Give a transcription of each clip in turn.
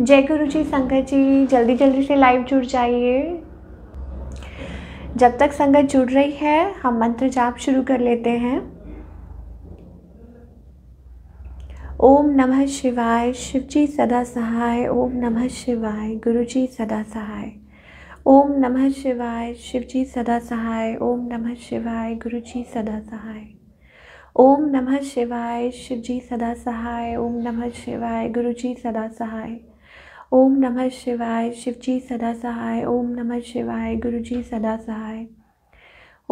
जय गुरु जी संगत जी जल्दी जल्दी से लाइव जुड़ जाइए जब तक संगत जुड़ रही है हम मंत्र जाप शुरू कर लेते हैं ओम नमः शिवाय शिव जी सदा सहाय ओम नमः शिवाय गुरु जी सदा सहाय ओम नमः शिवाय शिव जी सदा सहाय ओम नमः शिवाय गुरु जी सदा सहाय ओम नमः शिवाय शिव जी सदा सहाय ओम नमः शिवाय गुरु जी सदा सहाय ओम नमः शिवाय शिवजी सदा सहाय ओम नमः शिवाय गुरुजी सदा सहाय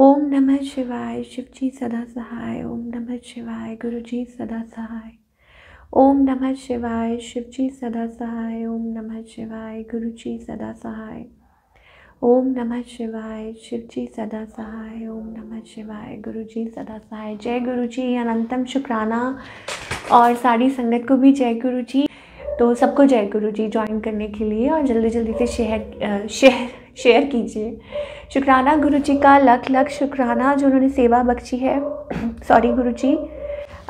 ओम नमः शिवाय शिवजी सदा सहाय ओम नमः शिवाय गुरुजी सदा सहाय ओम नमः शिवाय शिवजी सदा सहाय ओम नमः शिवाय गुरुजी सदा सहाय ओम नमः शिवाय शिवजी सदा सहाय ओम नमः शिवाय गुरुजी सदा सहाय जय गुरुजी अनंतम शुक्राना और सारी संगत को भी जय गुरुजी तो सबको जय गुरु जी ज्वाइन करने के लिए और जल्दी जल्दी से शेयर शेयर शेयर कीजिए शुक्राना गुरु जी का लख लख शुक्राना जो उन्होंने सेवा बख्शी है सॉरी गुरु जी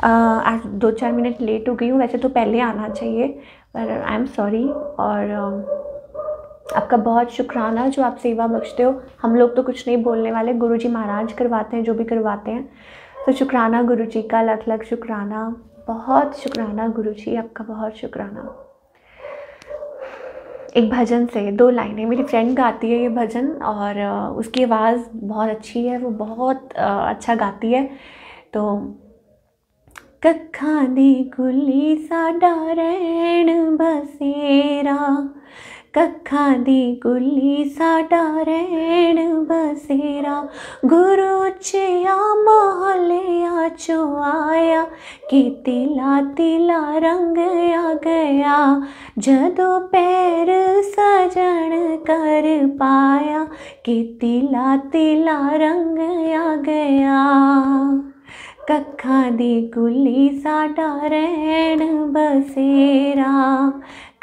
आज दो चार मिनट लेट हो गई हूँ वैसे तो पहले आना चाहिए पर आई एम सॉरी और आपका बहुत शुक्राना जो आप सेवा बख्शते हो हम लोग तो कुछ नहीं बोलने वाले गुरु जी महाराज करवाते हैं जो भी करवाते हैं तो शुक्राना गुरु जी का लख लख शुक्राना बहुत शुक्राना गुरु जी आपका बहुत शुक्राना एक भजन से दो लाइनें मेरी फ्रेंड गाती है ये भजन और उसकी आवाज़ बहुत अच्छी है वो बहुत अच्छा गाती है तो कखा दी गुली साडा रैन बसेरा कखा दी गुल्ली साडा रैण बसेरा गुरु चिया मोहलिया चो आया कि तिला तिला रंग आ गया जदों पैर सजन कर पाया कि तिला तिला रंग आ गया कखा दी गुल्ली साडा रैण बसेरा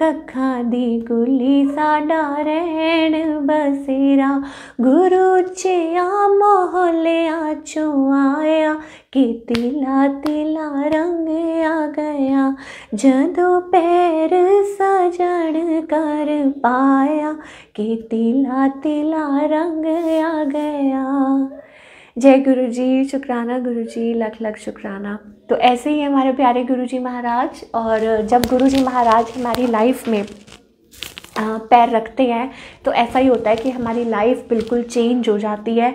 कखा दी गुली साडा रहण बसेरा गुरु चिया मोहलिया चो आया कि तिला तिला रंग आ गया जदों पैर सजन कर पाया कि तिला तिला रंग आ गया जय गुरु जी शुक्राना गुरु जी लख लख शुक्राना तो ऐसे ही हमारे प्यारे गुरु जी महाराज और जब गुरु जी महाराज हमारी लाइफ में पैर रखते हैं तो ऐसा ही होता है कि हमारी लाइफ बिल्कुल चेंज हो जाती है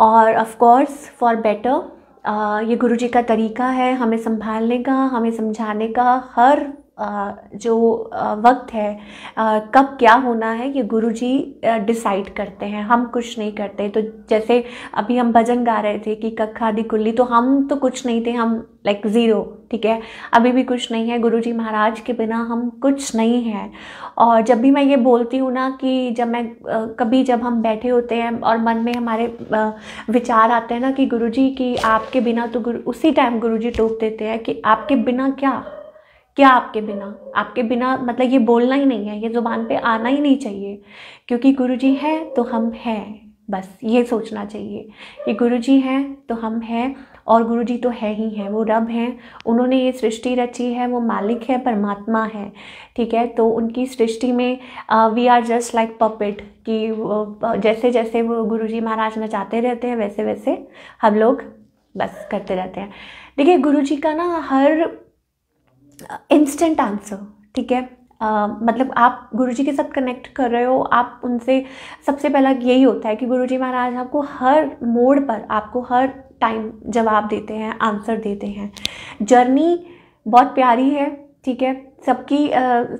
और ऑफ़ कोर्स फॉर बेटर ये गुरु जी का तरीका है हमें संभालने का हमें समझाने का हर जो वक्त है कब क्या होना है ये गुरु जी डिसाइड करते हैं हम कुछ नहीं करते तो जैसे अभी हम भजन गा रहे थे कि दी कुल्ली तो हम तो कुछ नहीं थे हम लाइक ज़ीरो ठीक है अभी भी कुछ नहीं है गुरुजी महाराज के बिना हम कुछ नहीं हैं और जब भी मैं ये बोलती हूँ ना कि जब मैं कभी जब हम बैठे होते हैं और मन में हमारे विचार आते हैं ना कि गुरुजी कि आपके बिना तो गुरु उसी टाइम गुरुजी टोक देते हैं कि आपके बिना क्या क्या आपके बिना आपके बिना मतलब ये बोलना ही नहीं है ये ज़ुबान पे आना ही नहीं चाहिए क्योंकि गुरु जी हैं तो हम हैं बस ये सोचना चाहिए कि गुरु जी हैं तो हम हैं और गुरु जी तो है ही हैं वो रब हैं उन्होंने ये सृष्टि रची है वो मालिक है परमात्मा है ठीक है तो उनकी सृष्टि में we are just like puppet कि जैसे जैसे वो गुरु जी महाराज नचाते रहते हैं वैसे वैसे हम लोग बस करते रहते हैं देखिए गुरु जी का ना हर इंस्टेंट आंसर ठीक है Uh, मतलब आप गुरुजी के साथ कनेक्ट कर रहे हो आप उनसे सबसे पहला यही होता है कि गुरुजी महाराज आपको हर मोड़ पर आपको हर टाइम जवाब देते हैं आंसर देते हैं जर्नी बहुत प्यारी है ठीक है सबकी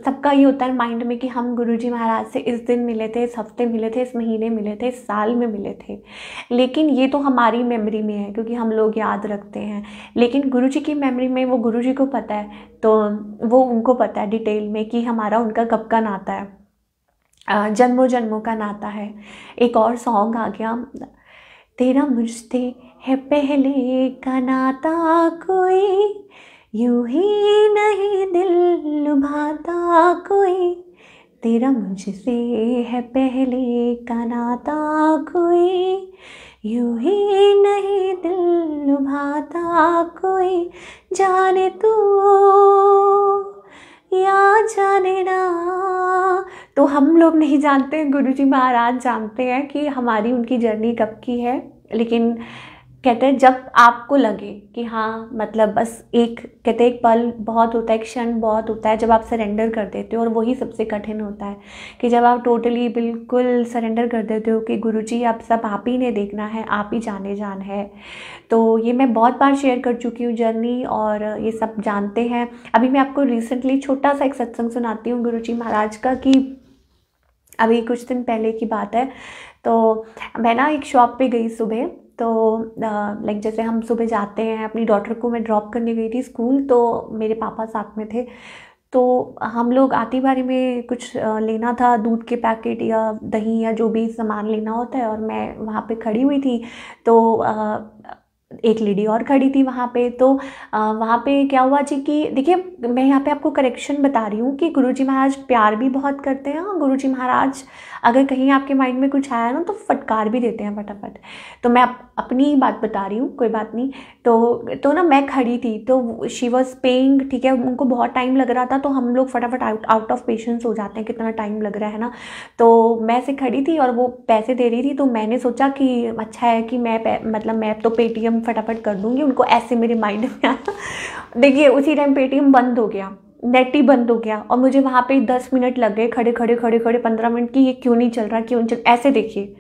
सबका ये होता है माइंड में कि हम गुरुजी महाराज से इस दिन मिले थे इस हफ्ते मिले थे इस महीने मिले थे इस साल में मिले थे लेकिन ये तो हमारी मेमोरी में है क्योंकि हम लोग याद रखते हैं लेकिन गुरुजी की मेमोरी में वो गुरुजी को पता है तो वो उनको पता है डिटेल में कि हमारा उनका कब का नाता है जन्मों जन्मों का नाता है एक और सॉन्ग आ गया तेरा मुझते है पहले का नाता कोई यू ही नहीं दिल लुभाता कोई तेरा मुझसे है पहले का नाता कोई यू ही नहीं दिल लुभाता कोई जाने तू या जाने ना तो हम लोग नहीं जानते गुरुजी महाराज जानते हैं कि हमारी उनकी जर्नी कब की है लेकिन कहते हैं जब आपको लगे कि हाँ मतलब बस एक कहते हैं एक पल बहुत होता है एक क्षण बहुत होता है जब आप सरेंडर कर देते हो और वही सबसे कठिन होता है कि जब आप टोटली बिल्कुल सरेंडर कर देते हो कि गुरु जी आप सब आप ही ने देखना है आप ही जाने जान है तो ये मैं बहुत बार शेयर कर चुकी हूँ जर्नी और ये सब जानते हैं अभी मैं आपको रिसेंटली छोटा सा एक सत्संग सुनाती हूँ गुरु जी महाराज का कि अभी कुछ दिन पहले की बात है तो मैं ना एक शॉप पे गई सुबह तो लाइक जैसे हम सुबह जाते हैं अपनी डॉटर को मैं ड्रॉप करने गई थी स्कूल तो मेरे पापा साथ में थे तो हम लोग आती बारी में कुछ लेना था दूध के पैकेट या दही या जो भी सामान लेना होता है और मैं वहाँ पे खड़ी हुई थी तो एक लेडी और खड़ी थी वहाँ पे तो वहाँ पे क्या हुआ जी कि देखिए मैं यहाँ पे आपको करेक्शन बता रही हूँ कि गुरुजी महाराज प्यार भी बहुत करते हैं और गुरुजी महाराज अगर कहीं आपके माइंड में कुछ आया ना तो फटकार भी देते हैं फटाफट तो मैं आप, अपनी बात बता रही हूँ कोई बात नहीं तो तो ना मैं खड़ी थी तो शी वॉज पेइंग ठीक है उनको बहुत टाइम लग रहा था तो हम लोग फटाफट आउट आउट ऑफ पेशेंस हो जाते हैं कितना टाइम लग रहा है ना तो मैं से खड़ी थी और वो पैसे दे रही थी तो मैंने सोचा कि अच्छा है कि मैं मतलब मैं तो पेटीएम मैं फटाफट कर दूँगी उनको ऐसे मेरे माइंड में आया देखिए उसी टाइम पेटीएम बंद हो गया नेट ही बंद हो गया और मुझे वहाँ पे दस मिनट लग गए खड़े खड़े खड़े खड़े पंद्रह मिनट की ये क्यों नहीं चल रहा क्यों चल ऐसे देखिए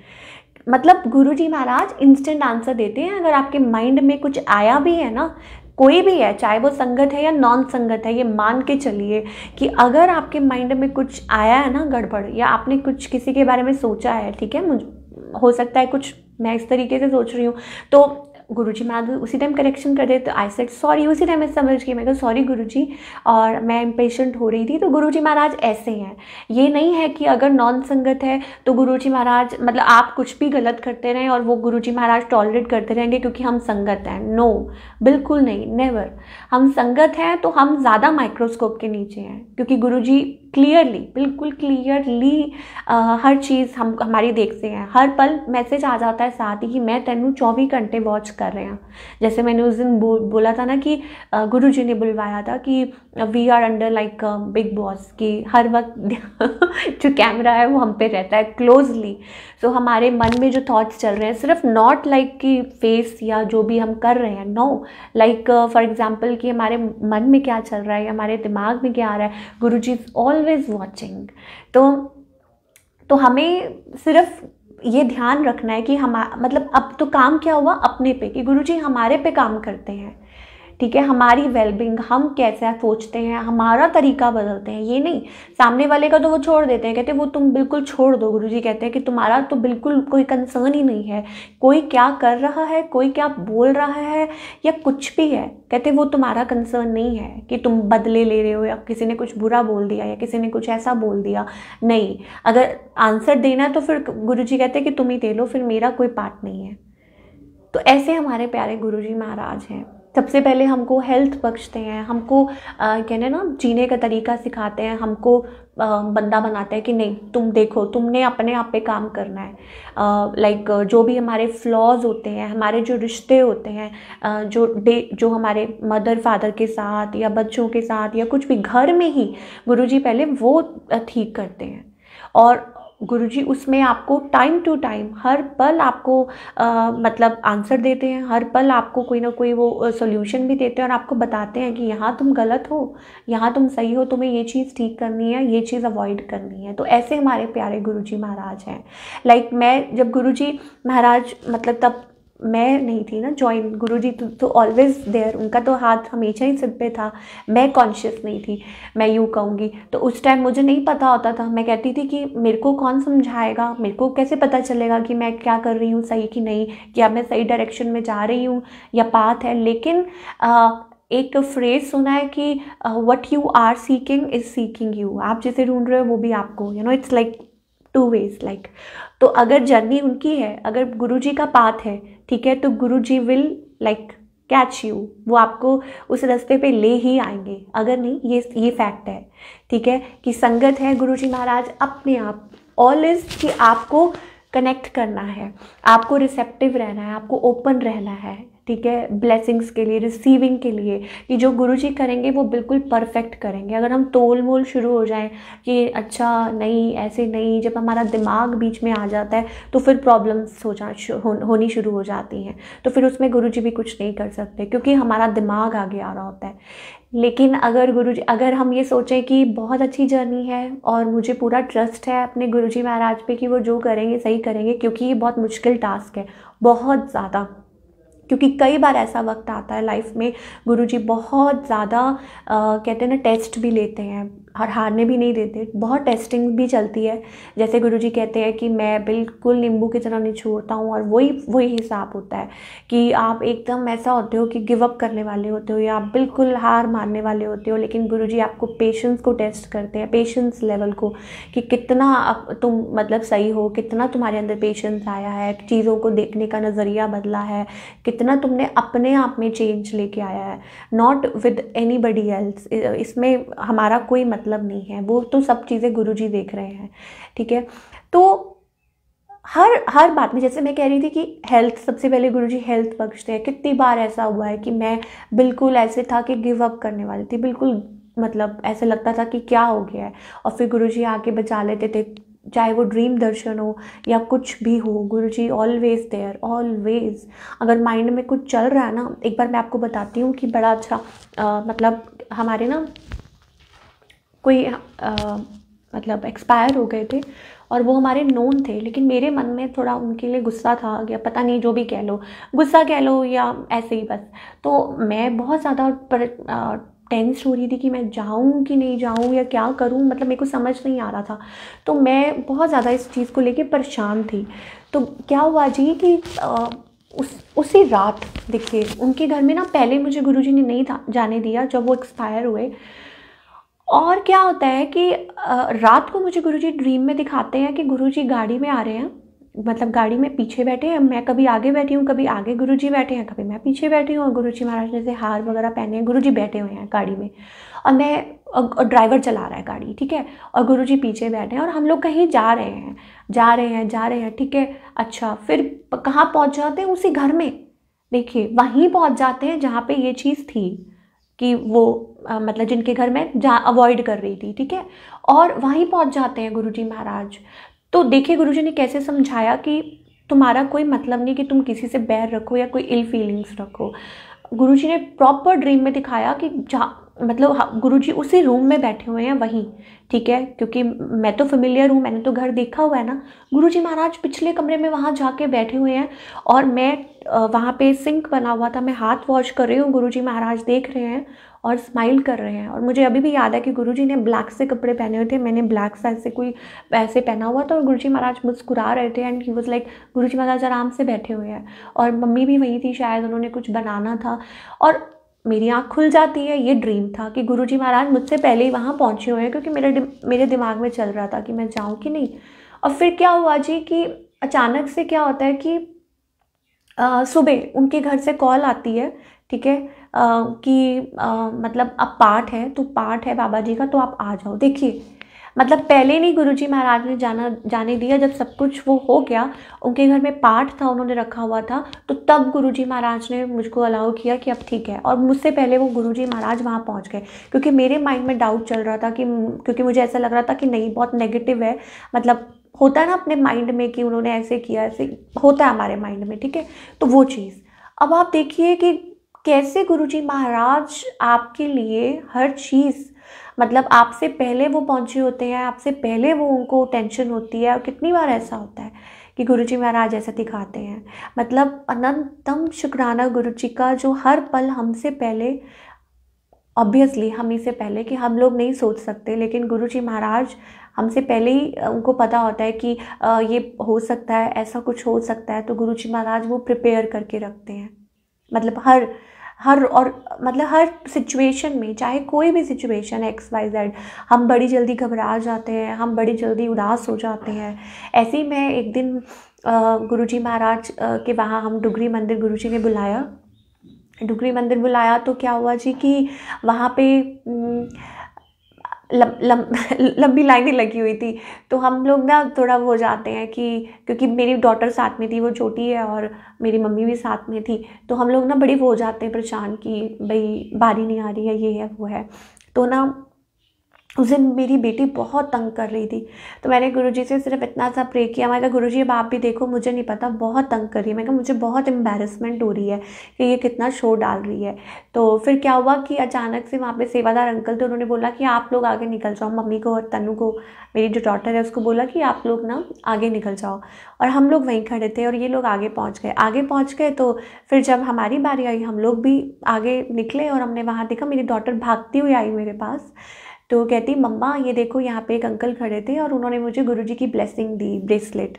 मतलब गुरु जी महाराज इंस्टेंट आंसर देते हैं अगर आपके माइंड में कुछ आया भी है ना कोई भी है चाहे वो संगत है या नॉन संगत है ये मान के चलिए कि अगर आपके माइंड में कुछ आया है ना गड़बड़ या आपने कुछ किसी के बारे में सोचा है ठीक है मुझ हो सकता है कुछ मैं इस तरीके से सोच रही हूँ तो गुरु जी मैं उसी टाइम करेक्शन कर देते तो आई सेट सॉरी उसी टाइम मैं समझ गई मैं कहूँ सॉरी गुरु जी और मैं इम्पेशेंट हो रही थी तो गुरु जी महाराज ऐसे हैं ये नहीं है कि अगर नॉन संगत है तो गुरु जी महाराज मतलब आप कुछ भी गलत करते रहें और वो गुरु जी महाराज टॉलरेट करते रहेंगे क्योंकि हम संगत हैं नो बिल्कुल नहीं नेवर हम संगत हैं तो हम ज़्यादा माइक्रोस्कोप के नीचे हैं क्योंकि गुरु जी क्लियरली बिल्कुल क्लियरली हर चीज़ हम हमारी देखते हैं हर पल मैसेज आ जाता है साथ ही मैं तेनू चौबीस घंटे वॉच कर रहे हैं जैसे मैंने उस दिन बो, बोला था ना कि गुरु जी ने बुलवाया था कि we are under like Bigg Boss कि हर वक्त जो कैमरा है वो हम पे रहता है क्लोजली सो so, हमारे मन में जो थाट्स चल रहे हैं सिर्फ नॉट लाइक like कि फेस या जो भी हम कर रहे हैं नो लाइक फॉर एग्ज़ाम्पल कि हमारे मन में क्या चल रहा है हमारे दिमाग में क्या आ रहा है गुरु जी ऑल ऑलवेज वॉचिंग तो तो हमें सिर्फ ये ध्यान रखना है कि हम मतलब अब तो काम क्या हुआ अपने पे कि गुरुजी हमारे पे काम करते हैं ठीक है हमारी वेलबिंग हम कैसा सोचते हैं हमारा तरीका बदलते हैं ये नहीं सामने वाले का तो वो छोड़ देते हैं कहते हैं वो तुम बिल्कुल छोड़ दो गुरु जी कहते हैं कि तुम्हारा तो बिल्कुल कोई कंसर्न ही नहीं है कोई क्या कर रहा है कोई क्या बोल रहा है या कुछ भी है कहते वो तुम्हारा कंसर्न नहीं है कि तुम बदले ले रहे हो या किसी ने कुछ बुरा बोल दिया या किसी ने कुछ ऐसा बोल दिया नहीं अगर आंसर देना है तो फिर गुरु जी कहते हैं कि तुम ही दे लो फिर मेरा कोई पार्ट नहीं है तो ऐसे हमारे प्यारे गुरु जी महाराज हैं सबसे पहले हमको हेल्थ बख्शते हैं हमको कहने ना जीने का तरीका सिखाते हैं हमको आ, बंदा बनाते हैं कि नहीं तुम देखो तुमने अपने आप पे काम करना है लाइक जो भी हमारे फ्लॉज होते हैं हमारे जो रिश्ते होते हैं आ, जो डे जो हमारे मदर फादर के साथ या बच्चों के साथ या कुछ भी घर में ही गुरुजी पहले वो ठीक करते हैं और गुरुजी उसमें आपको टाइम टू टाइम हर पल आपको आ, मतलब आंसर देते हैं हर पल आपको कोई ना कोई वो सोल्यूशन भी देते हैं और आपको बताते हैं कि यहाँ तुम गलत हो यहाँ तुम सही हो तुम्हें ये चीज़ ठीक करनी है ये चीज़ अवॉइड करनी है तो ऐसे हमारे प्यारे गुरुजी महाराज हैं लाइक like, मैं जब गुरुजी महाराज मतलब तब मैं नहीं थी ना जॉइन गुरु जी तो ऑलवेज तो देयर उनका तो हाथ हमेशा ही सिर पे था मैं कॉन्शियस नहीं थी मैं यूँ कहूँगी तो उस टाइम मुझे नहीं पता होता था मैं कहती थी कि मेरे को कौन समझाएगा मेरे को कैसे पता चलेगा कि मैं क्या कर रही हूँ सही कि नहीं क्या मैं सही डायरेक्शन में जा रही हूँ या पाथ है लेकिन आ, एक फ्रेज सुना है कि what you are seeking is seeking you आप जिसे ढूंढ रहे हो वो भी आपको you know it's like two ways like तो अगर जर्नी उनकी है अगर गुरु जी का पाथ है ठीक है तो Guru ji will like catch you वो आपको उस रास्ते पे ले ही आएंगे अगर नहीं ये ये फैक्ट है ठीक है कि संगत है गुरु जी महाराज अपने आप ऑल इज़ कि आपको कनेक्ट करना है आपको रिसेप्टिव रहना है आपको ओपन रहना है ठीक है ब्लेसिंग्स के लिए रिसीविंग के लिए कि जो गुरु जी करेंगे वो बिल्कुल परफेक्ट करेंगे अगर हम तोल मोल शुरू हो जाएं कि अच्छा नहीं ऐसे नहीं जब हमारा दिमाग बीच में आ जाता है तो फिर प्रॉब्लम्स हो जा हो, होनी शुरू हो जाती हैं तो फिर उसमें गुरु जी भी कुछ नहीं कर सकते क्योंकि हमारा दिमाग आगे आ रहा होता है लेकिन अगर गुरु जी अगर हम ये सोचें कि बहुत अच्छी जर्नी है और मुझे पूरा ट्रस्ट है अपने गुरु जी महाराज पे कि वो जो करेंगे सही करेंगे क्योंकि ये बहुत मुश्किल टास्क है बहुत ज़्यादा क्योंकि कई बार ऐसा वक्त आता है लाइफ में गुरुजी बहुत ज़्यादा कहते हैं ना टेस्ट भी लेते हैं और हारने भी नहीं देते बहुत टेस्टिंग भी चलती है जैसे गुरु जी कहते हैं कि मैं बिल्कुल नींबू की तरह नहीं छोड़ता हूँ और वही वही हिसाब होता है कि आप एकदम ऐसा होते हो कि गिव अप करने वाले होते हो या आप बिल्कुल हार मानने वाले होते हो लेकिन गुरु जी आपको पेशेंस को टेस्ट करते हैं पेशेंस लेवल को कि कितना तुम मतलब सही हो कितना तुम्हारे अंदर पेशेंस आया है चीज़ों को देखने का नज़रिया बदला है कितना तुमने अपने आप में चेंज लेके आया है not with anybody else इसमें हमारा कोई मतलब मतलब नहीं है वो तो सब चीज़ें गुरु जी देख रहे हैं ठीक है तो हर हर बात में जैसे मैं कह रही थी कि हेल्थ सबसे पहले गुरुजी हेल्थ बख्शते हैं कितनी बार ऐसा हुआ है कि मैं बिल्कुल ऐसे था कि गिव अप करने वाली थी बिल्कुल मतलब ऐसे लगता था कि क्या हो गया है और फिर गुरुजी आके बचा लेते थे चाहे वो ड्रीम दर्शन हो या कुछ भी हो Guru ji always there always अगर माइंड में कुछ चल रहा है ना एक बार मैं आपको बताती हूँ कि बड़ा अच्छा आ, मतलब हमारे ना कोई आ, मतलब एक्सपायर हो गए थे और वो हमारे नोन थे लेकिन मेरे मन में थोड़ा उनके लिए गुस्सा था या पता नहीं जो भी कह लो गुस्सा कह लो या ऐसे ही बस तो मैं बहुत ज़्यादा टेंस हो रही थी कि मैं जाऊं कि नहीं जाऊं या क्या करूं मतलब मेरे को समझ नहीं आ रहा था तो मैं बहुत ज़्यादा इस चीज़ को लेके परेशान थी तो क्या हुआ जी कि आ, उस उसी रात देखिए उनके घर में ना पहले मुझे गुरुजी ने नहीं था जाने दिया जब वो एक्सपायर हुए और क्या होता है कि रात को मुझे गुरुजी ड्रीम में दिखाते हैं कि गुरुजी गाड़ी में आ रहे हैं मतलब गाड़ी में पीछे बैठे हैं मैं कभी आगे बैठी हूँ कभी आगे गुरुजी बैठे हैं कभी मैं पीछे बैठी हूँ और जी महाराज ने से हार वगैरह पहने हैं गुरुजी बैठे हुए हैं गाड़ी में और मैं ड्राइवर चला रहा है गाड़ी ठीक है और जी पीछे बैठे हैं और हम लोग कहीं जा रहे हैं जा रहे हैं जा रहे हैं ठीक है अच्छा फिर कहाँ पहुँच जाते हैं उसी घर में देखिए वहीं पहुँच जाते हैं जहाँ पर ये चीज़ थी कि वो आ, मतलब जिनके घर में जा अवॉइड कर रही थी ठीक है और वहीं पहुंच जाते हैं गुरुजी महाराज तो देखिए गुरुजी ने कैसे समझाया कि तुम्हारा कोई मतलब नहीं कि तुम किसी से बैर रखो या कोई इल फीलिंग्स रखो गुरुजी ने प्रॉपर ड्रीम में दिखाया कि जा मतलब हाँ, गुरुजी उसी रूम में बैठे हुए हैं वहीं ठीक है क्योंकि मैं तो फेमिलियर हूँ मैंने तो घर देखा हुआ है ना गुरुजी महाराज पिछले कमरे में वहाँ जाके बैठे हुए हैं और मैं वहाँ पे सिंक बना हुआ था मैं हाथ वॉश कर रही हूँ जी महाराज देख रहे हैं और स्माइल कर रहे हैं और मुझे अभी भी याद है कि जी ने ब्लैक से कपड़े पहने हुए थे मैंने ब्लैक से ऐसे कोई ऐसे पहना हुआ था और जी महाराज मुस्कुरा रहे थे and he was like ji Maharaj आराम से बैठे हुए हैं और मम्मी भी वहीं थी शायद उन्होंने कुछ बनाना था और मेरी आँख खुल जाती है ये ड्रीम था कि गुरु जी महाराज मुझसे पहले ही वहाँ पहुँचे हुए हैं क्योंकि मेरे मेरे दिमाग में चल रहा था कि मैं जाऊँ कि नहीं और फिर क्या हुआ जी कि अचानक से क्या होता है कि सुबह उनके घर से कॉल आती है ठीक है कि आ, मतलब अब पाठ है तो पाठ है बाबा जी का तो आप आ जाओ देखिए मतलब पहले नहीं गुरुजी महाराज ने जाना जाने दिया जब सब कुछ वो हो गया उनके घर में पाठ था उन्होंने रखा हुआ था तो तब गुरुजी महाराज ने मुझको अलाउ किया कि अब ठीक है और मुझसे पहले वो गुरुजी महाराज वहाँ पहुँच गए क्योंकि मेरे माइंड में डाउट चल रहा था कि क्योंकि मुझे ऐसा लग रहा था कि नहीं बहुत नेगेटिव है मतलब होता है ना अपने माइंड में कि उन्होंने ऐसे किया ऐसे होता है हमारे माइंड में ठीक है तो वो चीज़ अब आप देखिए कि कैसे गुरुजी महाराज आपके लिए हर चीज़ मतलब आपसे पहले वो पहुँचे होते हैं आपसे पहले वो उनको टेंशन होती है और कितनी बार ऐसा होता है कि गुरु जी महाराज ऐसा दिखाते हैं मतलब अनंतम शुक्राना गुरु जी का जो हर पल हमसे पहले ऑब्वियसली हम इससे पहले कि हम लोग नहीं सोच सकते लेकिन गुरु जी महाराज हमसे पहले ही उनको पता होता है कि ये हो सकता है ऐसा कुछ हो सकता है तो गुरु जी महाराज वो प्रिपेयर करके रखते हैं मतलब हर हर और मतलब हर सिचुएशन में चाहे कोई भी सिचुएशन है एक्स वाई जेड हम बड़ी जल्दी घबरा जाते हैं हम बड़ी जल्दी उदास हो जाते हैं ऐसे ही मैं एक दिन गुरु जी महाराज के वहाँ हम डुगरी मंदिर गुरु जी ने बुलाया डुगरी मंदिर बुलाया तो क्या हुआ जी कि वहाँ पे लम लम लंबी लाइनें लगी हुई थी तो हम लोग ना थोड़ा वो जाते हैं कि क्योंकि मेरी डॉटर साथ में थी वो छोटी है और मेरी मम्मी भी साथ में थी तो हम लोग ना बड़े वो जाते हैं परेशान कि भाई बारी नहीं आ रही है ये है वो है तो ना उस दिन मेरी बेटी बहुत तंग कर रही थी तो मैंने गुरुजी से सिर्फ इतना सा प्रे किया मैं कहा गुरु जी अब आप भी देखो मुझे नहीं पता बहुत तंग कर रही है मैं कहा मुझे बहुत एम्बेरसमेंट हो रही है कि ये कितना शोर डाल रही है तो फिर क्या हुआ कि अचानक से वहाँ पे सेवादार अंकल थे उन्होंने बोला कि आप लोग आगे निकल जाओ मम्मी को और तनु को मेरी जो डॉटर है उसको बोला कि आप लोग ना आगे निकल जाओ और हम लोग वहीं खड़े थे और ये लोग आगे पहुँच गए आगे पहुँच गए तो फिर जब हमारी बारी आई हम लोग भी आगे निकले और हमने वहाँ देखा मेरी डॉटर भागती हुई आई मेरे पास तो कहती मम्मा ये देखो यहाँ पे एक अंकल खड़े थे और उन्होंने मुझे गुरुजी की ब्लेसिंग दी ब्रेसलेट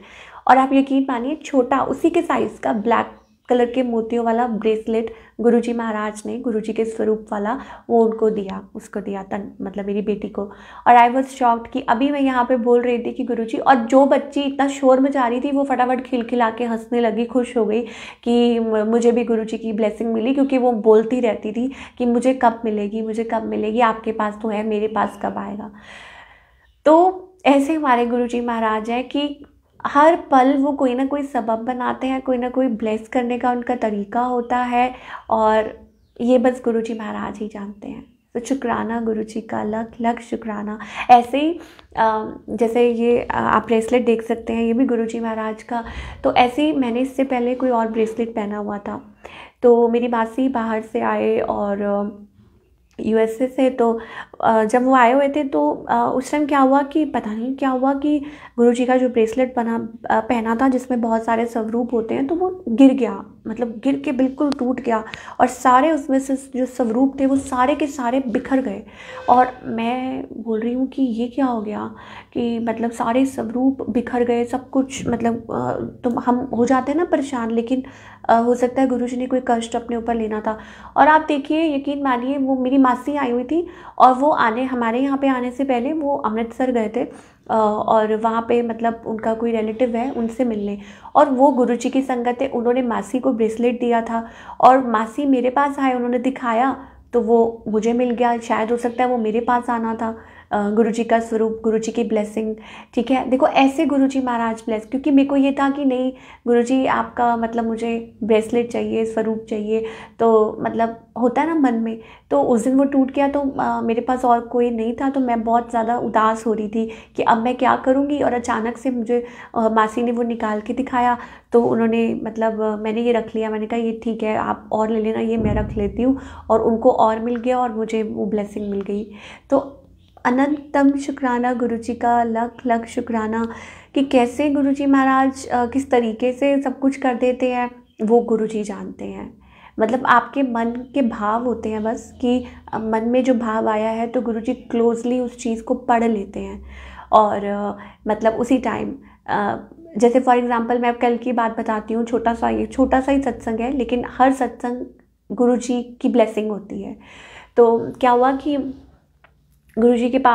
और आप यकीन मानिए छोटा उसी के साइज़ का ब्लैक कलर के मोतियों वाला ब्रेसलेट गुरुजी महाराज ने गुरुजी के स्वरूप वाला वो उनको दिया उसको दिया तन मतलब मेरी बेटी को और आई वॉज शॉक्ड कि अभी मैं यहाँ पे बोल रही थी कि गुरुजी और जो बच्ची इतना शोर मचा रही थी वो फटाफट खिलखिला के हंसने लगी खुश हो गई कि मुझे भी गुरुजी की ब्लेसिंग मिली क्योंकि वो बोलती रहती थी कि मुझे कब मिलेगी मुझे कब मिलेगी आपके पास तो है मेरे पास कब आएगा तो ऐसे हमारे गुरु महाराज हैं कि हर पल वो कोई ना कोई सबब बनाते हैं कोई ना कोई ब्लेस करने का उनका तरीका होता है और ये बस गुरु जी महाराज ही जानते हैं तो शुक्राना गुरु जी का लख लख शुक्राना ऐसे ही जैसे ये आप ब्रेसलेट देख सकते हैं ये भी गुरु जी महाराज का तो ऐसे ही मैंने इससे पहले कोई और ब्रेसलेट पहना हुआ था तो मेरी मासी बाहर से आए और यूएसए से तो जब वो आए हुए थे तो उस टाइम क्या हुआ कि पता नहीं क्या हुआ कि गुरुजी का जो ब्रेसलेट बना पहना था जिसमें बहुत सारे स्वरूप होते हैं तो वो गिर गया मतलब गिर के बिल्कुल टूट गया और सारे उसमें से जो स्वरूप थे वो सारे के सारे बिखर गए और मैं बोल रही हूँ कि ये क्या हो गया कि मतलब सारे स्वरूप बिखर गए सब कुछ मतलब तुम हम हो जाते हैं ना परेशान लेकिन हो सकता है गुरु जी ने कोई कष्ट अपने ऊपर लेना था और आप देखिए यकीन मानिए वो मेरी मासी आई हुई थी और वो आने हमारे यहाँ पे आने से पहले वो अमृतसर गए थे और वहाँ पे मतलब उनका कोई रिलेटिव है उनसे मिलने और वो गुरु जी की संगत है उन्होंने मासी को ब्रेसलेट दिया था और मासी मेरे पास आए उन्होंने दिखाया तो वो मुझे मिल गया शायद हो सकता है वो मेरे पास आना था गुरु जी का स्वरूप गुरु जी की ब्लेसिंग ठीक है देखो ऐसे गुरु जी महाराज ब्लेस क्योंकि मेरे को ये था कि नहीं गुरु जी आपका मतलब मुझे ब्रेसलेट चाहिए स्वरूप चाहिए तो मतलब होता है ना मन में तो उस दिन वो टूट गया तो आ, मेरे पास और कोई नहीं था तो मैं बहुत ज़्यादा उदास हो रही थी कि अब मैं क्या करूँगी और अचानक से मुझे आ, मासी ने वो निकाल के दिखाया तो उन्होंने मतलब मैंने ये रख लिया मैंने कहा ये ठीक है आप और ले लेना ये मैं रख लेती हूँ और उनको और मिल गया और मुझे वो ब्लेसिंग मिल गई तो अनंतम शुक्राना गुरु जी का लख लख शुक्राना कि कैसे गुरु जी महाराज किस तरीके से सब कुछ कर देते हैं वो गुरु जी जानते हैं मतलब आपके मन के भाव होते हैं बस कि मन में जो भाव आया है तो गुरु जी क्लोजली उस चीज़ को पढ़ लेते हैं और मतलब उसी टाइम जैसे फॉर एग्ज़ाम्पल मैं कल की बात बताती हूँ छोटा सा ये छोटा सा ही सत्संग है लेकिन हर सत्संग गुरु जी की ब्लेसिंग होती है तो क्या हुआ कि गुरु जी के पा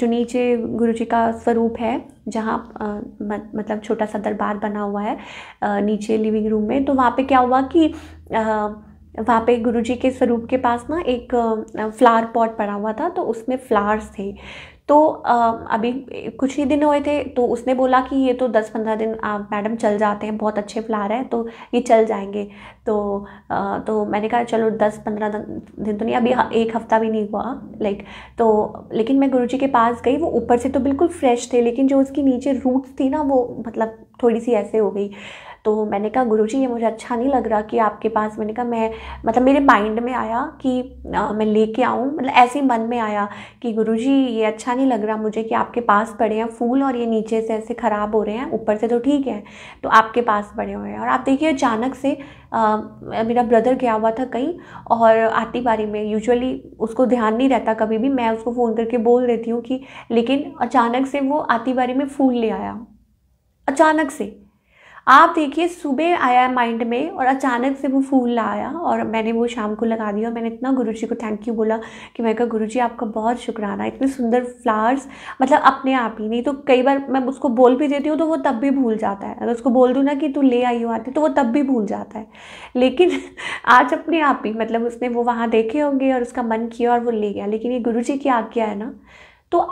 जो नीचे गुरु जी का स्वरूप है जहाँ मतलब छोटा सा दरबार बना हुआ है नीचे लिविंग रूम में तो वहाँ पे क्या हुआ कि वहाँ पे गुरु जी के स्वरूप के पास ना एक फ्लावर पॉट पड़ा हुआ था तो उसमें फ्लावर्स थे तो अभी कुछ ही दिन हुए थे तो उसने बोला कि ये तो दस पंद्रह दिन आप मैडम चल जाते हैं बहुत अच्छे फ्लावर हैं तो ये चल जाएंगे तो तो मैंने कहा चलो दस पंद्रह दिन तो नहीं अभी एक हफ़्ता भी नहीं हुआ लाइक तो लेकिन मैं गुरुजी के पास गई वो ऊपर से तो बिल्कुल फ्रेश थे लेकिन जो उसकी नीचे रूट्स थी ना वो मतलब थोड़ी सी ऐसे हो गई तो मैंने कहा गुरु जी ये मुझे अच्छा नहीं लग रहा कि आपके पास मैंने कहा मैं मतलब मेरे माइंड में आया कि आ, मैं लेके आऊँ मतलब ऐसे ही मन में आया कि गुरु जी ये अच्छा नहीं लग रहा मुझे कि आपके पास पड़े हैं फूल और ये नीचे से ऐसे ख़राब हो रहे हैं ऊपर से तो ठीक है तो आपके पास पड़े हुए हैं और आप देखिए अचानक से आ, मेरा ब्रदर गया हुआ था कहीं और आती बारी में यूजुअली उसको ध्यान नहीं रहता कभी भी मैं उसको फ़ोन करके बोल देती हूँ कि लेकिन अचानक से वो आती बारी में फूल ले आया अचानक से आप देखिए सुबह आया माइंड में और अचानक से वो फूल लाया और मैंने वो शाम को लगा दिया और मैंने इतना गुरु जी को थैंक यू बोला कि मैं कहा गुरु जी आपका बहुत शुक्राना इतने सुंदर फ्लावर्स मतलब अपने आप ही नहीं तो कई बार मैं उसको बोल भी देती हूँ तो वो तब भी भूल जाता है अगर उसको बोल दूँ ना कि तू ले आई हो आती तो वो तब भी भूल जाता है लेकिन आज अपने आप ही मतलब उसने वो वहाँ देखे होंगे और उसका मन किया और वो ले गया लेकिन ये गुरु जी की आज्ञा है ना तो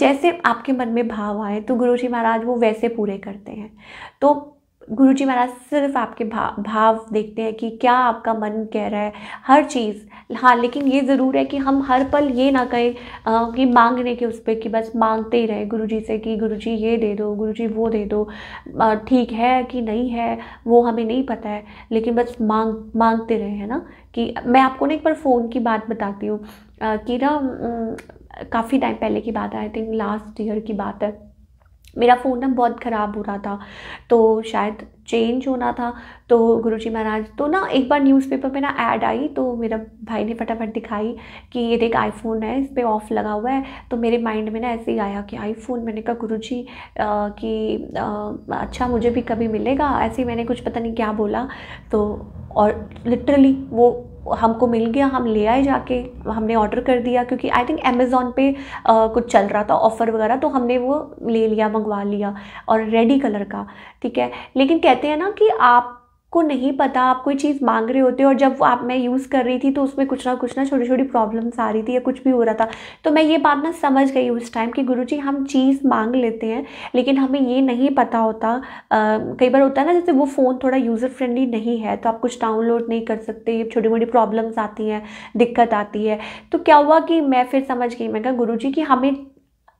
जैसे आपके मन में भाव आए तो गुरु जी महाराज वो वैसे पूरे करते हैं तो गुरु जी महाराज सिर्फ आपके भाव भाव देखते हैं कि क्या आपका मन कह रहा है हर चीज़ हाँ लेकिन ये ज़रूर है कि हम हर पल ये ना कहें कि मांगने के उस पर कि बस मांगते ही रहे गुरु जी से कि गुरु जी ये दे दो गुरु जी वो दे दो ठीक है कि नहीं है वो हमें नहीं पता है लेकिन बस मांग मांगते रहे हैं ना कि मैं आपको ना एक बार फ़ोन की बात बताती हूँ कि ना काफ़ी टाइम पहले की बात है आई थिंक लास्ट ईयर की बात है मेरा फ़ोन ना बहुत ख़राब हो रहा था तो शायद चेंज होना था तो गुरुजी महाराज तो ना एक बार न्यूज़पेपर में ना ऐड आई तो मेरा भाई ने फटाफट दिखाई कि ये देख आईफोन है इस पर ऑफ़ लगा हुआ है तो मेरे माइंड में ना ऐसे ही आया कि आईफोन मैंने कहा गुरुजी कि आ, अच्छा मुझे भी कभी मिलेगा ऐसे ही मैंने कुछ पता नहीं क्या बोला तो और लिटरली वो हमको मिल गया हम ले आए जाके हमने ऑर्डर कर दिया क्योंकि आई थिंक अमेज़ोन पे आ, कुछ चल रहा था ऑफ़र वगैरह तो हमने वो ले लिया मंगवा लिया और रेडी कलर का ठीक है लेकिन कहते हैं ना कि आप को नहीं पता आप कोई चीज़ मांग रहे होते हो और जब आप मैं यूज़ कर रही थी तो उसमें कुछ ना कुछ ना छोटी छोटी प्रॉब्लम्स आ रही थी या कुछ भी हो रहा था तो मैं ये बात ना समझ गई उस टाइम कि गुरु जी हम चीज़ मांग लेते हैं लेकिन हमें ये नहीं पता होता कई बार होता है ना जैसे वो फ़ोन थोड़ा यूज़र फ्रेंडली नहीं है तो आप कुछ डाउनलोड नहीं कर सकते ये छोटी मोटी प्रॉब्लम्स आती हैं दिक्कत आती है तो क्या हुआ कि मैं फिर समझ गई मैं कहा गुरु जी कि हमें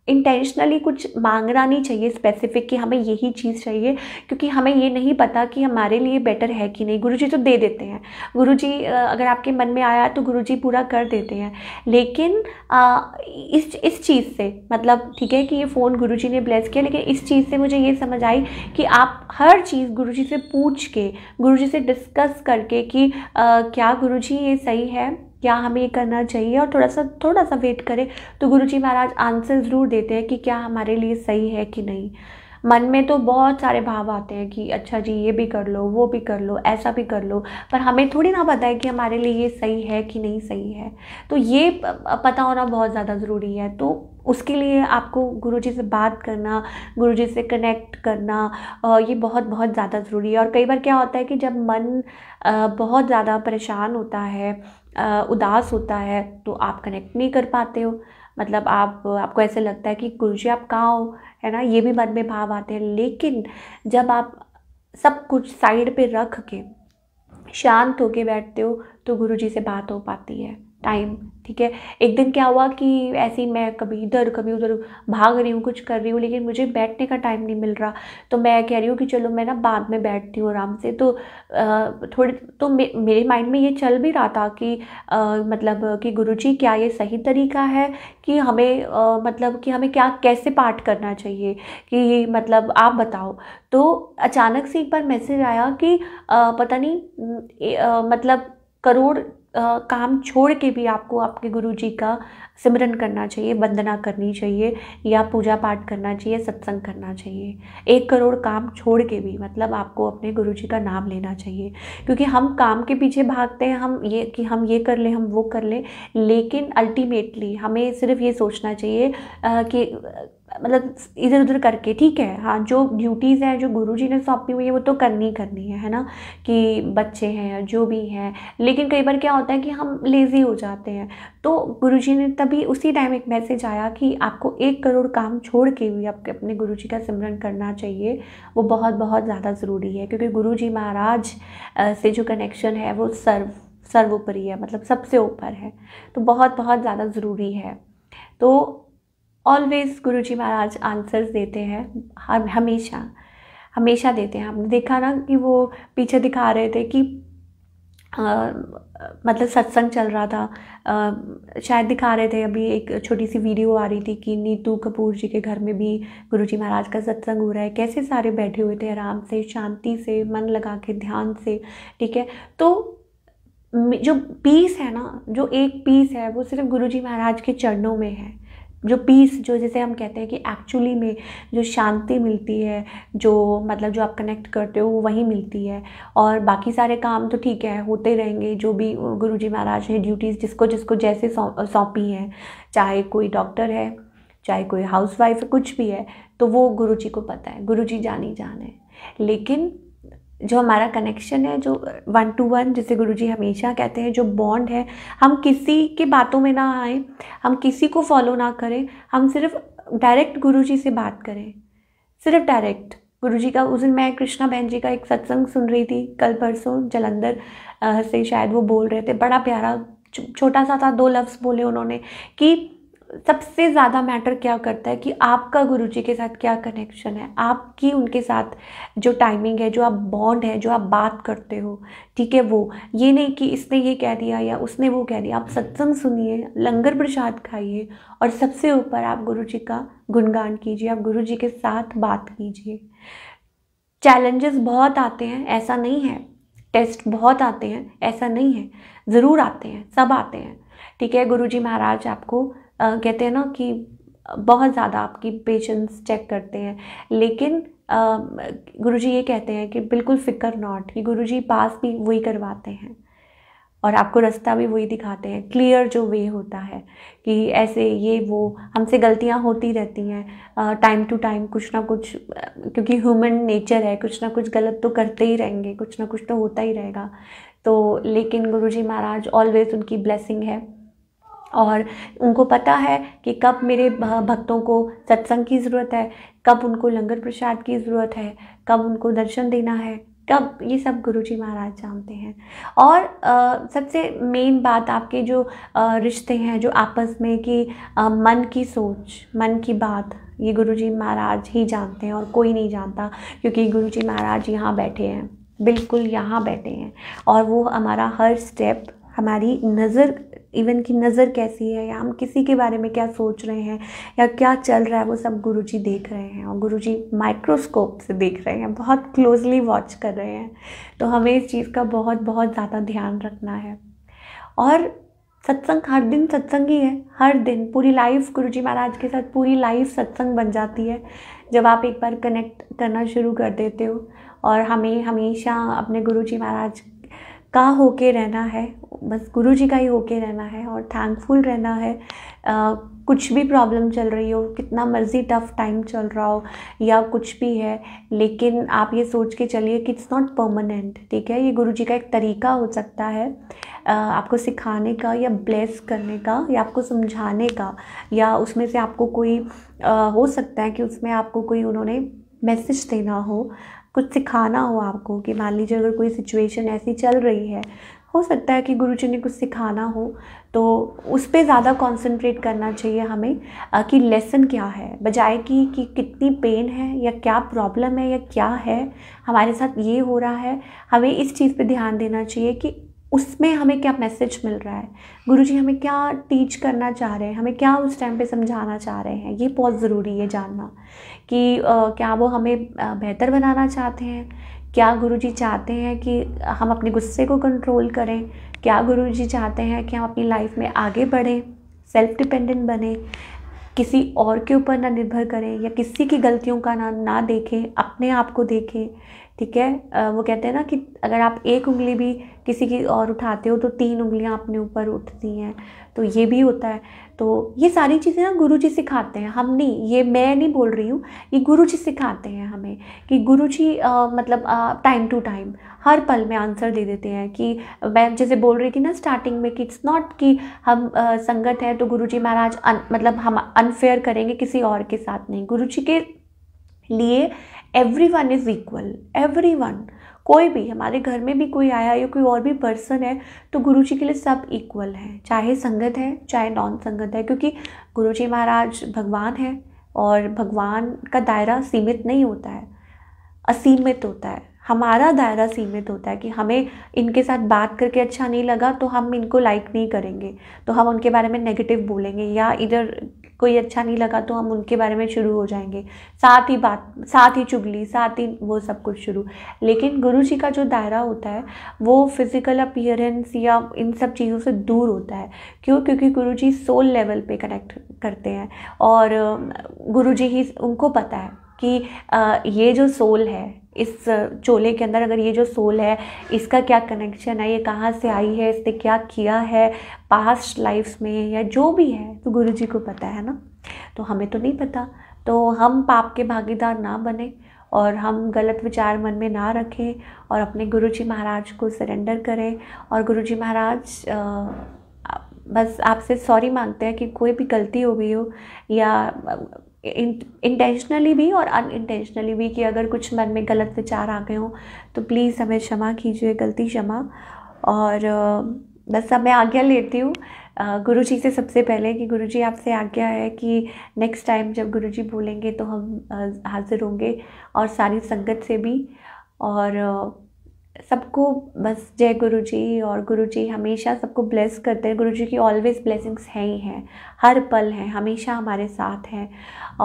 इंटेंशनली कुछ मांगना नहीं चाहिए स्पेसिफिक कि हमें यही चीज़ चाहिए क्योंकि हमें ये नहीं पता कि हमारे लिए बेटर है कि नहीं गुरुजी तो दे देते हैं गुरुजी अगर आपके मन में आया तो गुरुजी पूरा कर देते हैं लेकिन आ, इस इस चीज़ से मतलब ठीक है कि ये फ़ोन गुरुजी ने ब्लेस किया लेकिन इस चीज़ से मुझे ये समझ आई कि आप हर चीज़ गुरु से पूछ के गुरु से डिस्कस करके कि आ, क्या गुरु ये सही है क्या हमें ये करना चाहिए और थोड़ा सा थोड़ा सा वेट करें तो गुरु जी महाराज आंसर ज़रूर देते हैं कि क्या हमारे लिए सही है कि नहीं मन में तो बहुत सारे भाव आते हैं कि अच्छा जी ये भी कर लो वो भी कर लो ऐसा भी कर लो पर हमें थोड़ी ना पता है कि हमारे लिए ये सही है कि नहीं सही है तो ये पता होना बहुत ज़्यादा ज़रूरी है तो उसके लिए आपको गुरु जी से बात करना गुरु जी से कनेक्ट करना ये बहुत बहुत ज़्यादा ज़रूरी है और कई बार क्या होता है कि जब मन बहुत ज़्यादा परेशान होता है उदास होता है तो आप कनेक्ट नहीं कर पाते हो मतलब आप आपको ऐसे लगता है कि गुरु जी आप कहाँ हो है ना ये भी मन में भाव आते हैं लेकिन जब आप सब कुछ साइड पे रख के शांत होके बैठते हो तो गुरु जी से बात हो पाती है टाइम ठीक है एक दिन क्या हुआ कि ऐसे ही मैं कभी इधर कभी उधर भाग रही हूँ कुछ कर रही हूँ लेकिन मुझे बैठने का टाइम नहीं मिल रहा तो मैं कह रही हूँ कि चलो मैं ना बाद में बैठती हूँ आराम से तो थोड़ी तो मे, मेरे माइंड में ये चल भी रहा था कि आ, मतलब कि गुरु जी क्या ये सही तरीका है कि हमें आ, मतलब कि हमें क्या कैसे पाठ करना चाहिए कि मतलब आप बताओ तो अचानक से एक बार मैसेज आया कि आ, पता नहीं मतलब करोड़ काम छोड़ के भी आपको आपके गुरु जी का सिमरन करना चाहिए वंदना करनी चाहिए या पूजा पाठ करना चाहिए सत्संग करना चाहिए एक करोड़ काम छोड़ के भी मतलब आपको अपने गुरु जी का नाम लेना चाहिए क्योंकि हम काम के पीछे भागते हैं हम ये कि हम ये कर लें हम वो कर लें लेकिन अल्टीमेटली हमें सिर्फ ये सोचना चाहिए आ, कि मतलब इधर उधर करके ठीक है हाँ जो ड्यूटीज़ हैं जो गुरु जी ने सौंपी हुई है वो तो करनी ही करनी है है ना कि बच्चे हैं जो भी हैं लेकिन कई बार क्या होता है कि हम लेज़ी हो जाते हैं तो गुरु जी ने तभी उसी टाइम एक मैसेज आया कि आपको एक करोड़ काम छोड़ के भी आपके अपने गुरु जी का सिमरन करना चाहिए वो बहुत बहुत ज़्यादा ज़रूरी है क्योंकि गुरु जी महाराज से जो कनेक्शन है वो सर्व सर्वोपरि है मतलब सबसे ऊपर है तो बहुत बहुत ज़्यादा ज़रूरी है तो ऑलवेज गुरु जी महाराज आंसर्स देते हैं हम हमेशा हमेशा देते हैं हमने देखा ना कि वो पीछे दिखा रहे थे कि आ, मतलब सत्संग चल रहा था आ, शायद दिखा रहे थे अभी एक छोटी सी वीडियो आ रही थी कि नीतू कपूर जी के घर में भी गुरु जी महाराज का सत्संग हो रहा है कैसे सारे बैठे हुए थे आराम से शांति से मन लगा के ध्यान से ठीक है तो जो पीस है ना जो एक पीस है वो सिर्फ गुरु जी महाराज के चरणों में है जो पीस जो जैसे हम कहते हैं कि एक्चुअली में जो शांति मिलती है जो मतलब जो आप कनेक्ट करते हो वो वहीं मिलती है और बाकी सारे काम तो ठीक है होते रहेंगे जो भी गुरुजी महाराज ने ड्यूटीज़ जिसको जिसको जैसे सौंपी हैं चाहे कोई डॉक्टर है चाहे कोई हाउसवाइफ है कुछ भी है तो वो जी को पता है जी जान ही जान है लेकिन जो हमारा कनेक्शन है जो वन टू वन जिसे गुरुजी हमेशा कहते हैं जो बॉन्ड है हम किसी की बातों में ना आए हम किसी को फॉलो ना करें हम सिर्फ डायरेक्ट गुरुजी से बात करें सिर्फ डायरेक्ट गुरुजी का उस दिन मैं कृष्णा बहन जी का एक सत्संग सुन रही थी कल परसों जलंधर से शायद वो बोल रहे थे बड़ा प्यारा छोटा सा था दो लफ्ज़ बोले उन्होंने कि सबसे ज़्यादा मैटर क्या करता है कि आपका गुरु जी के साथ क्या कनेक्शन है आपकी उनके साथ जो टाइमिंग है जो आप बॉन्ड है जो आप बात करते हो ठीक है वो ये नहीं कि इसने ये कह दिया या उसने वो कह दिया आप सत्संग सुनिए लंगर प्रसाद खाइए और सबसे ऊपर आप गुरु जी का गुणगान कीजिए आप गुरु जी के साथ बात कीजिए चैलेंजेस बहुत आते हैं ऐसा नहीं है टेस्ट बहुत आते हैं ऐसा नहीं है ज़रूर आते हैं सब आते हैं ठीक है गुरुजी महाराज आपको कहते हैं ना कि बहुत ज़्यादा आपकी पेशेंस चेक करते हैं लेकिन गुरु जी ये कहते हैं कि बिल्कुल फ़िक्र नॉट कि गुरु जी पास भी वही करवाते हैं और आपको रास्ता भी वही दिखाते हैं क्लियर जो वे होता है कि ऐसे ये वो हमसे गलतियाँ होती रहती हैं टाइम टू टाइम कुछ ना कुछ क्योंकि ह्यूमन नेचर है कुछ ना कुछ गलत तो करते ही रहेंगे कुछ ना कुछ तो होता ही रहेगा तो लेकिन गुरु जी महाराज ऑलवेज़ उनकी ब्लेसिंग है और उनको पता है कि कब मेरे भक्तों को सत्संग की ज़रूरत है कब उनको लंगर प्रसाद की ज़रूरत है कब उनको दर्शन देना है कब ये सब गुरु जी महाराज जानते हैं और आ, सबसे मेन बात आपके जो रिश्ते हैं जो आपस में कि मन की सोच मन की बात ये गुरु जी महाराज ही जानते हैं और कोई नहीं जानता क्योंकि गुरु जी महाराज यहाँ बैठे हैं बिल्कुल यहाँ बैठे हैं और वो हमारा हर स्टेप हमारी नज़र इवन की नज़र कैसी है या हम किसी के बारे में क्या सोच रहे हैं या क्या चल रहा है वो सब गुरु जी देख रहे हैं और गुरु जी माइक्रोस्कोप से देख रहे हैं बहुत क्लोजली वॉच कर रहे हैं तो हमें इस चीज़ का बहुत बहुत ज़्यादा ध्यान रखना है और सत्संग हर दिन सत्संग ही है हर दिन पूरी लाइफ गुरु जी महाराज के साथ पूरी लाइफ सत्संग बन जाती है जब आप एक बार कनेक्ट करना शुरू कर देते हो और हमें हमेशा अपने गुरु जी महाराज का होके रहना है बस गुरु जी का ही होके रहना है और थैंकफुल रहना है आ, कुछ भी प्रॉब्लम चल रही हो कितना मर्जी टफ टाइम चल रहा हो या कुछ भी है लेकिन आप ये सोच के चलिए कि इट्स नॉट परमानेंट ठीक है ये गुरु जी का एक तरीका हो सकता है आ, आपको सिखाने का या ब्लेस करने का या आपको समझाने का या उसमें से आपको कोई आ, हो सकता है कि उसमें आपको कोई उन्होंने मैसेज देना हो कुछ सिखाना हो आपको कि मान लीजिए अगर कोई सिचुएशन ऐसी चल रही है हो सकता है कि गुरु जी ने कुछ सिखाना हो तो उस पर ज़्यादा कंसंट्रेट करना चाहिए हमें कि लेसन क्या है बजाय कि कि कितनी पेन है या क्या प्रॉब्लम है या क्या है हमारे साथ ये हो रहा है हमें इस चीज़ पे ध्यान देना चाहिए कि उसमें हमें क्या मैसेज मिल रहा है गुरु जी हमें क्या टीच करना चाह रहे हैं हमें क्या उस टाइम पे समझाना चाह रहे हैं ये बहुत ज़रूरी है जानना कि आ, क्या वो हमें बेहतर बनाना चाहते हैं क्या गुरु जी चाहते हैं कि हम अपने गुस्से को कंट्रोल करें क्या गुरु जी चाहते हैं कि हम अपनी लाइफ में आगे बढ़ें सेल्फ डिपेंडेंट बने किसी और के ऊपर ना निर्भर करें या किसी की गलतियों का ना ना देखें अपने आप को देखें ठीक है वो कहते हैं ना कि अगर आप एक उंगली भी किसी की और उठाते हो तो तीन उंगलियां अपने ऊपर उठती हैं तो ये भी होता है तो ये सारी चीज़ें ना गुरु जी सिखाते हैं हम नहीं ये मैं नहीं बोल रही हूँ ये गुरु जी सिखाते हैं हमें कि गुरु जी आ, मतलब टाइम टू टाइम हर पल में आंसर दे देते हैं कि मैं जैसे बोल रही थी ना स्टार्टिंग में कि इट्स नॉट कि हम आ, संगत हैं तो गुरु जी महाराज मतलब हम अनफेयर करेंगे किसी और के साथ नहीं गुरु जी के लिए everyone is equal everyone कोई भी हमारे घर में भी कोई आया या कोई और भी पर्सन है तो गुरु जी के लिए सब इक्वल हैं चाहे संगत है चाहे नॉन संगत है क्योंकि गुरु जी महाराज भगवान है और भगवान का दायरा सीमित नहीं होता है असीमित होता है हमारा दायरा सीमित होता है कि हमें इनके साथ बात करके अच्छा नहीं लगा तो हम इनको लाइक नहीं करेंगे तो हम उनके बारे में नेगेटिव बोलेंगे या इधर कोई अच्छा नहीं लगा तो हम उनके बारे में शुरू हो जाएंगे साथ ही बात साथ ही चुगली साथ ही वो सब कुछ शुरू लेकिन गुरु जी का जो दायरा होता है वो फिज़िकल अपियरेंस या इन सब चीज़ों से दूर होता है क्यों क्योंकि गुरु जी सोल लेवल पे कनेक्ट करते हैं और गुरु जी ही उनको पता है कि ये जो सोल है इस चोले के अंदर अगर ये जो सोल है इसका क्या कनेक्शन है ये कहाँ से आई है इसने क्या किया है पास्ट लाइफ्स में या जो भी है तो गुरु जी को पता है ना तो हमें तो नहीं पता तो हम पाप के भागीदार ना बने और हम गलत विचार मन में ना रखें और अपने गुरु जी महाराज को सरेंडर करें और गुरु जी महाराज बस आपसे सॉरी मांगते हैं कि कोई भी गलती हो गई हो या इंटेंशनली भी और अनइंटेंशनली भी कि अगर कुछ मन में गलत विचार आ गए हों तो प्लीज़ हमें क्षमा कीजिए गलती क्षमा और बस अब मैं आज्ञा लेती हूँ गुरु जी से सबसे पहले कि गुरु जी आपसे आज्ञा है कि नेक्स्ट टाइम जब गुरु जी बोलेंगे तो हम हाजिर होंगे और सारी संगत से भी और सबको बस जय गुरु जी और गुरु जी हमेशा सबको ब्लेस करते हैं गुरु जी की ऑलवेज़ ब्लेसिंग्स हैं ही हैं हर पल हैं हमेशा हमारे साथ हैं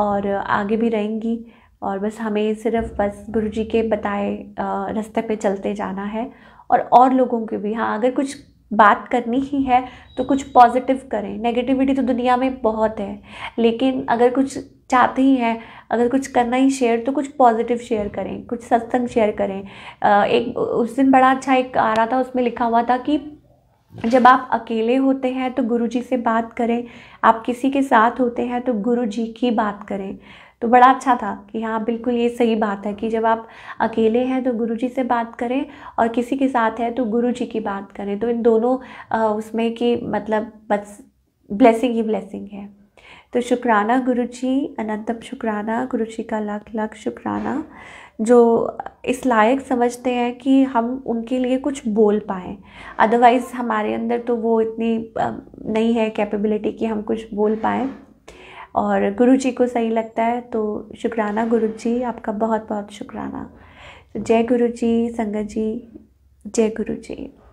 और आगे भी रहेंगी और बस हमें सिर्फ बस गुरु जी के बताए रास्ते पे चलते जाना है और और लोगों के भी हाँ अगर कुछ बात करनी ही है तो कुछ पॉजिटिव करें नेगेटिविटी तो दुनिया में बहुत है लेकिन अगर कुछ चाहते ही हैं अगर कुछ करना ही शेयर तो कुछ पॉजिटिव शेयर करें कुछ सत्संग शेयर करें एक उस दिन बड़ा अच्छा एक आ रहा था उसमें लिखा हुआ था कि जब आप अकेले होते हैं तो गुरुजी से बात करें आप किसी के साथ होते हैं तो गुरुजी की बात करें तो बड़ा अच्छा था कि हाँ बिल्कुल ये सही बात है कि जब आप अकेले हैं तो गुरुजी से बात करें और किसी के साथ है तो गुरुजी की बात करें तो इन दोनों उसमें कि मतलब बस ब्लेसिंग ही ब्लेसिंग है तो शुक्राना गुरु जी अनंतम शुक्राना गुरु जी का लख लख शुक्राना जो इस लायक समझते हैं कि हम उनके लिए कुछ बोल पाएँ अदरवाइज़ हमारे अंदर तो वो इतनी नहीं है कैपेबिलिटी कि हम कुछ बोल पाएँ और गुरु जी को सही लगता है तो शुक्राना गुरु जी आपका बहुत बहुत शुक्राना जय गुरु जी संगत जी जय गुरु जी